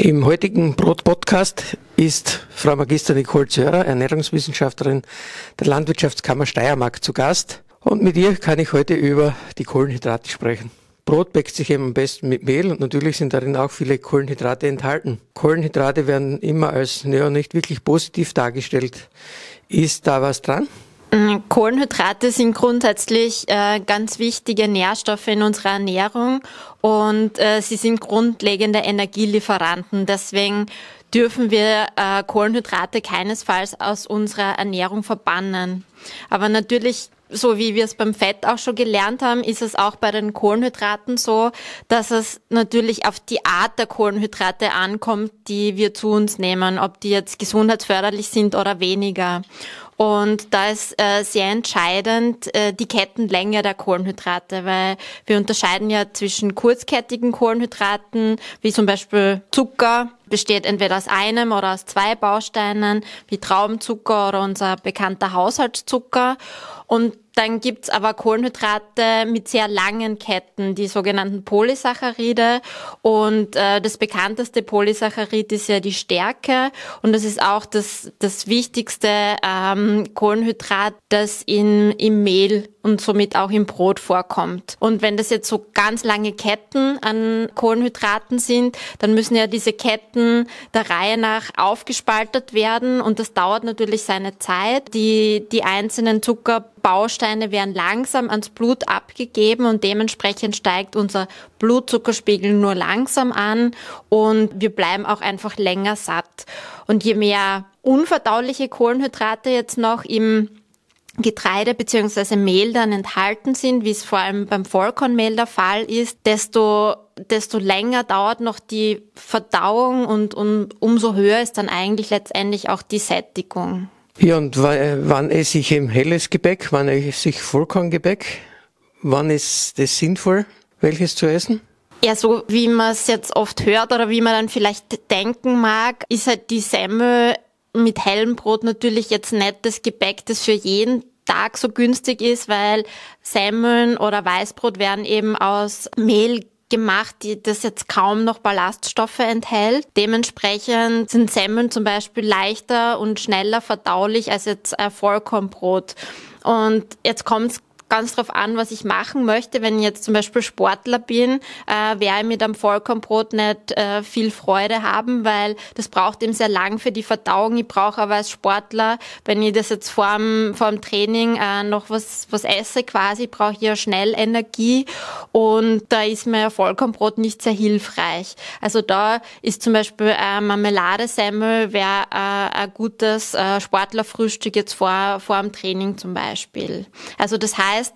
Im heutigen Brot-Podcast ist Frau Magister Nicole Zöhrer, Ernährungswissenschaftlerin der Landwirtschaftskammer Steiermark, zu Gast. Und mit ihr kann ich heute über die Kohlenhydrate sprechen. Brot bäckt sich eben am besten mit Mehl und natürlich sind darin auch viele Kohlenhydrate enthalten. Kohlenhydrate werden immer als ja, nicht wirklich positiv dargestellt. Ist da was dran? Kohlenhydrate sind grundsätzlich äh, ganz wichtige Nährstoffe in unserer Ernährung und äh, sie sind grundlegende Energielieferanten. Deswegen dürfen wir äh, Kohlenhydrate keinesfalls aus unserer Ernährung verbannen. Aber natürlich so wie wir es beim Fett auch schon gelernt haben, ist es auch bei den Kohlenhydraten so, dass es natürlich auf die Art der Kohlenhydrate ankommt, die wir zu uns nehmen, ob die jetzt gesundheitsförderlich sind oder weniger. Und da ist äh, sehr entscheidend äh, die Kettenlänge der Kohlenhydrate, weil wir unterscheiden ja zwischen kurzkettigen Kohlenhydraten, wie zum Beispiel Zucker, besteht entweder aus einem oder aus zwei Bausteinen, wie Traubenzucker oder unser bekannter Haushaltszucker. Und dann gibt's aber Kohlenhydrate mit sehr langen Ketten, die sogenannten Polysaccharide. Und äh, das bekannteste Polysaccharid ist ja die Stärke. Und das ist auch das, das wichtigste ähm, Kohlenhydrat, das in, im Mehl und somit auch im Brot vorkommt. Und wenn das jetzt so ganz lange Ketten an Kohlenhydraten sind, dann müssen ja diese Ketten der Reihe nach aufgespaltet werden und das dauert natürlich seine Zeit. Die, die einzelnen Zuckerbausteine werden langsam ans Blut abgegeben und dementsprechend steigt unser Blutzuckerspiegel nur langsam an und wir bleiben auch einfach länger satt. Und je mehr unverdauliche Kohlenhydrate jetzt noch im Getreide beziehungsweise Mehl dann enthalten sind, wie es vor allem beim Vollkornmehl der Fall ist, desto, desto länger dauert noch die Verdauung und, und umso höher ist dann eigentlich letztendlich auch die Sättigung. Ja, und äh, wann esse ich eben helles Gebäck, wann esse ich Vollkorngebäck? Wann ist das sinnvoll, welches zu essen? Ja, so wie man es jetzt oft hört oder wie man dann vielleicht denken mag, ist halt die Semmel mit hellem Brot natürlich jetzt nicht das Gebäck, das für jeden Tag so günstig ist, weil Semmeln oder Weißbrot werden eben aus Mehl gemacht, die das jetzt kaum noch Ballaststoffe enthält. Dementsprechend sind Semmeln zum Beispiel leichter und schneller verdaulich als jetzt Vollkornbrot. Und jetzt kommt es ganz drauf an, was ich machen möchte. Wenn ich jetzt zum Beispiel Sportler bin, äh, werde ich mit einem Vollkornbrot nicht äh, viel Freude haben, weil das braucht eben sehr lang für die Verdauung. Ich brauche aber als Sportler, wenn ich das jetzt vor dem, vor dem Training äh, noch was, was esse quasi, brauche ich ja schnell Energie und da ist mir ja Vollkornbrot nicht sehr hilfreich. Also da ist zum Beispiel äh, Marmeladesemmel wäre äh, ein gutes äh, Sportlerfrühstück jetzt vor, vor dem Training zum Beispiel. Also das heißt, heißt,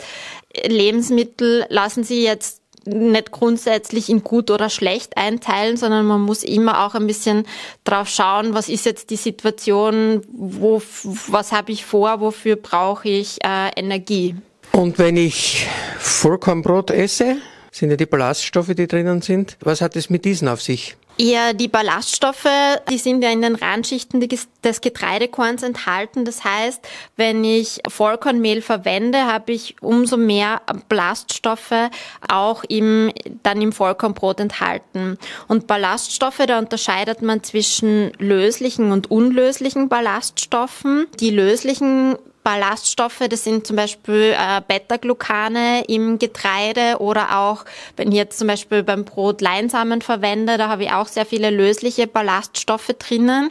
Lebensmittel lassen sie jetzt nicht grundsätzlich in gut oder schlecht einteilen, sondern man muss immer auch ein bisschen drauf schauen, was ist jetzt die Situation, wo, was habe ich vor, wofür brauche ich äh, Energie. Und wenn ich Vollkornbrot esse, sind ja die Ballaststoffe, die drinnen sind. Was hat es mit diesen auf sich? Ja, die Ballaststoffe, die sind ja in den Randschichten des Getreidekorns enthalten. Das heißt, wenn ich Vollkornmehl verwende, habe ich umso mehr Ballaststoffe auch im, dann im Vollkornbrot enthalten. Und Ballaststoffe, da unterscheidet man zwischen löslichen und unlöslichen Ballaststoffen. Die löslichen Ballaststoffe, das sind zum Beispiel äh, Beta-Glucane im Getreide oder auch, wenn ich jetzt zum Beispiel beim Brot Leinsamen verwende, da habe ich auch sehr viele lösliche Ballaststoffe drinnen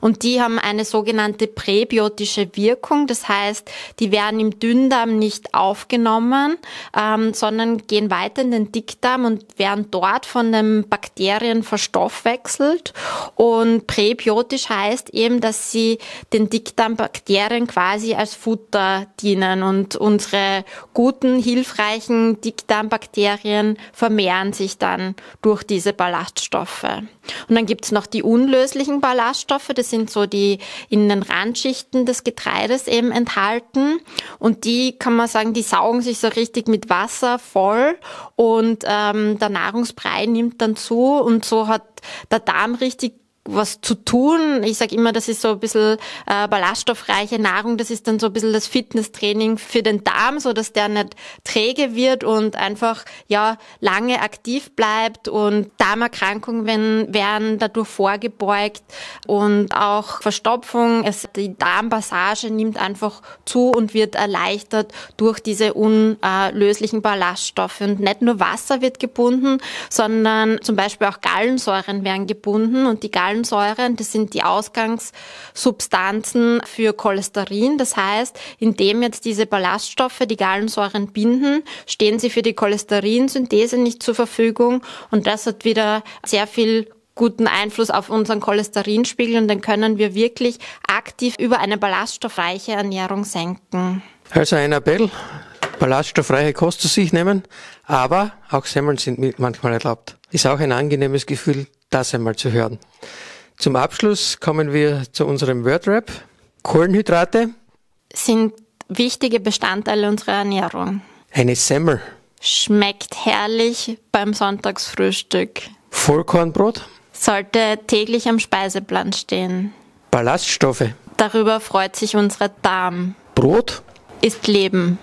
und die haben eine sogenannte präbiotische Wirkung. Das heißt, die werden im Dünndarm nicht aufgenommen, ähm, sondern gehen weiter in den Dickdarm und werden dort von den Bakterien verstoffwechselt. Und präbiotisch heißt eben, dass sie den Dickdarmbakterien quasi als als Futter dienen und unsere guten, hilfreichen Dickdarmbakterien vermehren sich dann durch diese Ballaststoffe. Und dann gibt's noch die unlöslichen Ballaststoffe, das sind so die in den Randschichten des Getreides eben enthalten und die kann man sagen, die saugen sich so richtig mit Wasser voll und ähm, der Nahrungsbrei nimmt dann zu und so hat der Darm richtig was zu tun. Ich sage immer, das ist so ein bisschen äh, ballaststoffreiche Nahrung, das ist dann so ein bisschen das Fitnesstraining für den Darm, so dass der nicht träge wird und einfach ja lange aktiv bleibt und Darmerkrankungen werden, werden dadurch vorgebeugt und auch Verstopfung. Es, die Darmpassage nimmt einfach zu und wird erleichtert durch diese unlöslichen Ballaststoffe. Und nicht nur Wasser wird gebunden, sondern zum Beispiel auch Gallensäuren werden gebunden und die Gallensäuren Palmsäuren, das sind die Ausgangssubstanzen für Cholesterin. Das heißt, indem jetzt diese Ballaststoffe die Gallensäuren binden, stehen sie für die Cholesterinsynthese nicht zur Verfügung und das hat wieder sehr viel guten Einfluss auf unseren Cholesterinspiegel und dann können wir wirklich aktiv über eine ballaststoffreiche Ernährung senken. Also ein Appell, ballaststoffreiche Kost zu sich nehmen, aber auch Semmeln sind manchmal erlaubt. Ist auch ein angenehmes Gefühl, das einmal zu hören. Zum Abschluss kommen wir zu unserem Wordrap. Kohlenhydrate sind wichtige Bestandteile unserer Ernährung. Eine Semmel schmeckt herrlich beim Sonntagsfrühstück. Vollkornbrot sollte täglich am Speiseplan stehen. Ballaststoffe darüber freut sich unser Darm. Brot ist Leben.